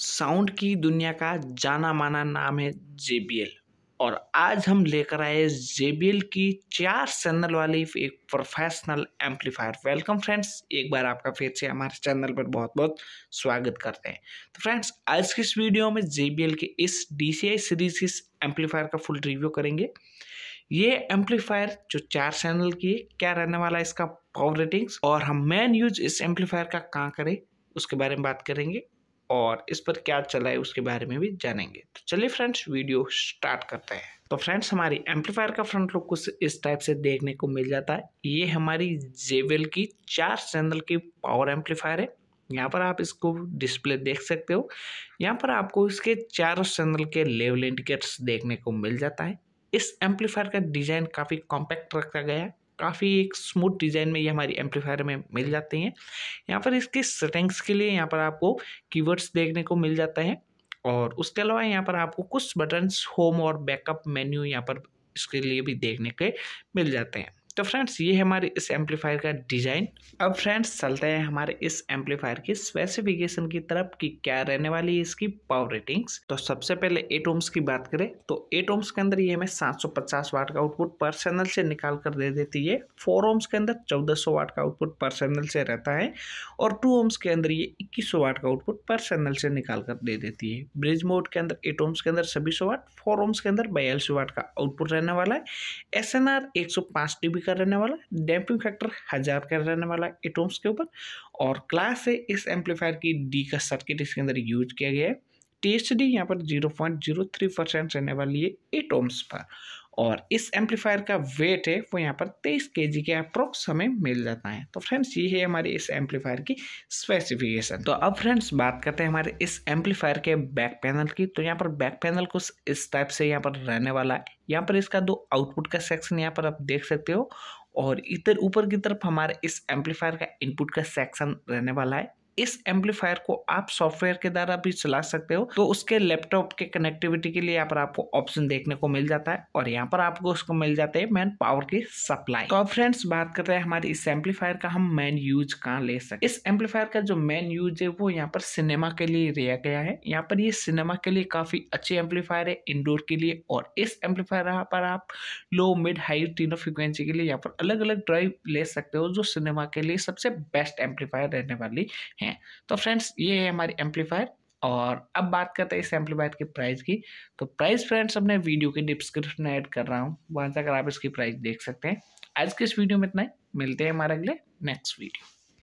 sound की दुनिया का जाना माना नाम है जे और आज हम लेकर आए जे की चार चैनल वाली एक प्रोफेशनल एम्पलीफायर वेलकम फ्रेंड्स एक बार आपका फिर से हमारे चैनल पर बहुत बहुत स्वागत करते हैं तो फ्रेंड्स आज की इस वीडियो में जे के इस डी सीरीज इस एम्पलीफायर का फुल रिव्यू करेंगे ये एम्पलीफायर जो चार चैनल की है क्या रहने वाला है इसका पावर रेटिंग्स और हम मेन यूज इस एम्पलीफायर का कहाँ करें उसके बारे में बात करेंगे और इस पर क्या चला है उसके बारे में भी जानेंगे तो चलिए फ्रेंड्स वीडियो स्टार्ट करते हैं तो फ्रेंड्स हमारी एम्पलीफायर का फ्रंट लुक कुछ इस टाइप से देखने को मिल जाता है ये हमारी जेवेल की चार चैनल की पावर एम्पलीफायर है यहाँ पर आप इसको डिस्प्ले देख सकते हो यहाँ पर आपको इसके चारों चैनल के लेवल इंडिकेटर्स देखने को मिल जाता है इस एम्पलीफायर का डिज़ाइन काफ़ी कॉम्पैक्ट रखा गया है काफ़ी एक स्मूथ डिज़ाइन में ये हमारी एम्पलीफायर में मिल जाते हैं यहाँ पर इसके सेटिंग्स के लिए यहाँ पर आपको कीवर्ड्स देखने को मिल जाता है और उसके अलावा यहाँ पर आपको कुछ बटन्स होम और बैकअप मेन्यू यहाँ पर इसके लिए भी देखने के मिल जाते हैं तो फ्रेंड्स ये हमारे इस एम्पलीफायर का डिज़ाइन अब फ्रेंड्स चलते हैं हमारे इस एम्पलीफायर की स्पेसिफिकेशन की तरफ कि क्या रहने वाली है इसकी पावर रेटिंग्स तो सबसे पहले एट ओम्स की बात करें तो एट ओम्स के अंदर ये हमें 750 वाट का आउटपुट पर चैनल से निकाल कर दे देती है फोर ओम्स के अंदर चौदह वाट का आउटपुट पर चैनल से रहता है और टू ओम्स के अंदर ये इक्कीस वाट का आउटपुट पर चैनल से निकाल कर दे देती है ब्रिज मोड के अंदर एट ओम्स के अंदर छब्बीस वाट फोर ओम्स के अंदर बयालीस वाट का आउटपुट रहने वाला है एस एन आर एक सौ का रहने वाला है डैम्पिंग फैक्टर हज़ार का रहने वाला है एटोम्स के ऊपर और क्लास से इस एम्पलीफायर की डी का सर्किट इसके अंदर यूज किया गया है टी एच डी यहाँ पर zero point zero three percent रहने वाली है एटोम्स पर और इस एम्पलीफायर का वेट है वो यहाँ पर तेईस के जी के अप्रोक्स हमें मिल जाता है तो फ्रेंड्स ये है हमारे इस एम्पलीफायर की स्पेसिफिकेशन तो अब फ्रेंड्स बात करते हैं हमारे इस एम्पलीफायर के बैक पैनल की तो यहाँ पर बैक पैनल कुछ इस टाइप से यहाँ पर रहने वाला है यहाँ पर इसका दो आउटपुट का सेक्शन यहाँ पर आप देख सकते हो और इधर ऊपर की तरफ हमारे इस एम्पलीफायर का इनपुट का सेक्शन रहने वाला है इस एम्पलीफायर को आप सॉफ्टवेयर के द्वारा भी चला सकते हो तो उसके लैपटॉप के कनेक्टिविटी के लिए यहाँ पर आपको ऑप्शन देखने को मिल जाता है और यहाँ पर आपको उसको मिल जाते हैं मैन पावर की सप्लाई तो फ्रेंड्स बात करते हैं हमारे इस एम्पलीफायर का हम मैन यूज कहाँ ले सकते इस एम्पलीफायर का जो मैन यूज है वो यहाँ पर सिनेमा के लिए लिया गया है यहाँ पर ये सिनेमा के लिए काफी अच्छे एम्पलीफायर है इंडोर के लिए और इस एम्पलीफायर पर आप लो मिड हाई तीनों फ्रिक्वेंसी के लिए यहाँ पर अलग अलग ड्राइव ले सकते हो जो सिनेमा के लिए सबसे बेस्ट एम्पलीफायर रहने वाली हैं तो फ्रेंड्स ये है हमारी एम्पलीफायर और अब बात करते हैं इस एम्पलीफायर की प्राइस की तो प्राइस फ्रेंड्स अपने वीडियो के डिस्क्रिप्शन में ऐड कर रहा हूँ वहाँ अगर आप इसकी प्राइस देख सकते हैं आज के इस वीडियो में इतना ही मिलते हैं हमारे अगले नेक्स्ट वीडियो